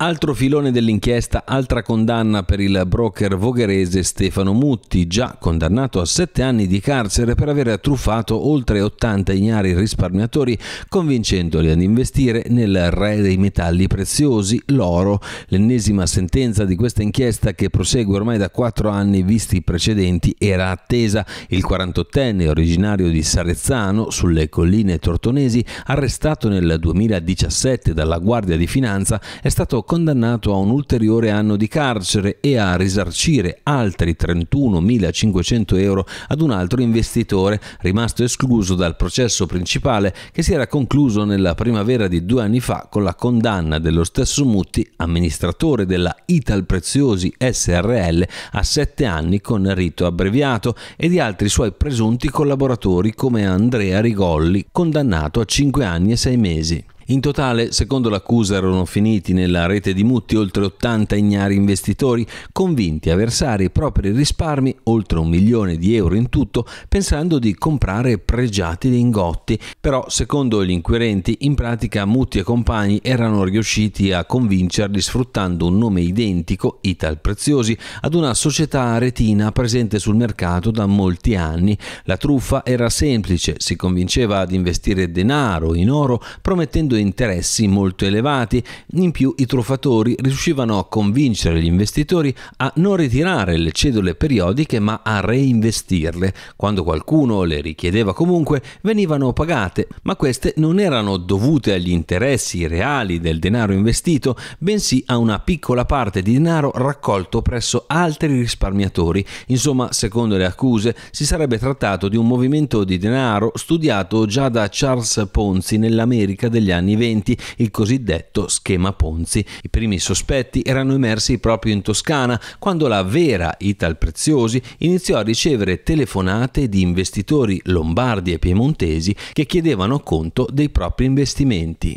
Altro filone dell'inchiesta, altra condanna per il broker vogherese Stefano Mutti, già condannato a sette anni di carcere per aver truffato oltre 80 ignari risparmiatori convincendoli ad investire nel re dei metalli preziosi, l'oro. L'ennesima sentenza di questa inchiesta che prosegue ormai da quattro anni visti i precedenti era attesa. Il 48enne originario di Sarezzano, sulle colline tortonesi, arrestato nel 2017 dalla Guardia di Finanza, è stato condannato a un ulteriore anno di carcere e a risarcire altri 31.500 euro ad un altro investitore rimasto escluso dal processo principale che si era concluso nella primavera di due anni fa con la condanna dello stesso Mutti, amministratore della Ital Preziosi SRL, a sette anni con rito abbreviato e di altri suoi presunti collaboratori come Andrea Rigolli, condannato a cinque anni e sei mesi. In totale, secondo l'accusa, erano finiti nella rete di Mutti oltre 80 ignari investitori convinti a versare i propri risparmi, oltre un milione di euro in tutto, pensando di comprare pregiati lingotti. Però, secondo gli inquirenti, in pratica Mutti e compagni erano riusciti a convincerli sfruttando un nome identico, Ital Preziosi, ad una società retina presente sul mercato da molti anni. La truffa era semplice, si convinceva ad investire denaro in oro promettendo due interessi molto elevati. In più i truffatori riuscivano a convincere gli investitori a non ritirare le cedole periodiche ma a reinvestirle. Quando qualcuno le richiedeva comunque venivano pagate, ma queste non erano dovute agli interessi reali del denaro investito, bensì a una piccola parte di denaro raccolto presso altri risparmiatori. Insomma, secondo le accuse, si sarebbe trattato di un movimento di denaro studiato già da Charles Ponzi nell'America degli anni anni 20 il cosiddetto schema Ponzi. I primi sospetti erano emersi proprio in Toscana, quando la vera Ital Preziosi iniziò a ricevere telefonate di investitori lombardi e piemontesi che chiedevano conto dei propri investimenti.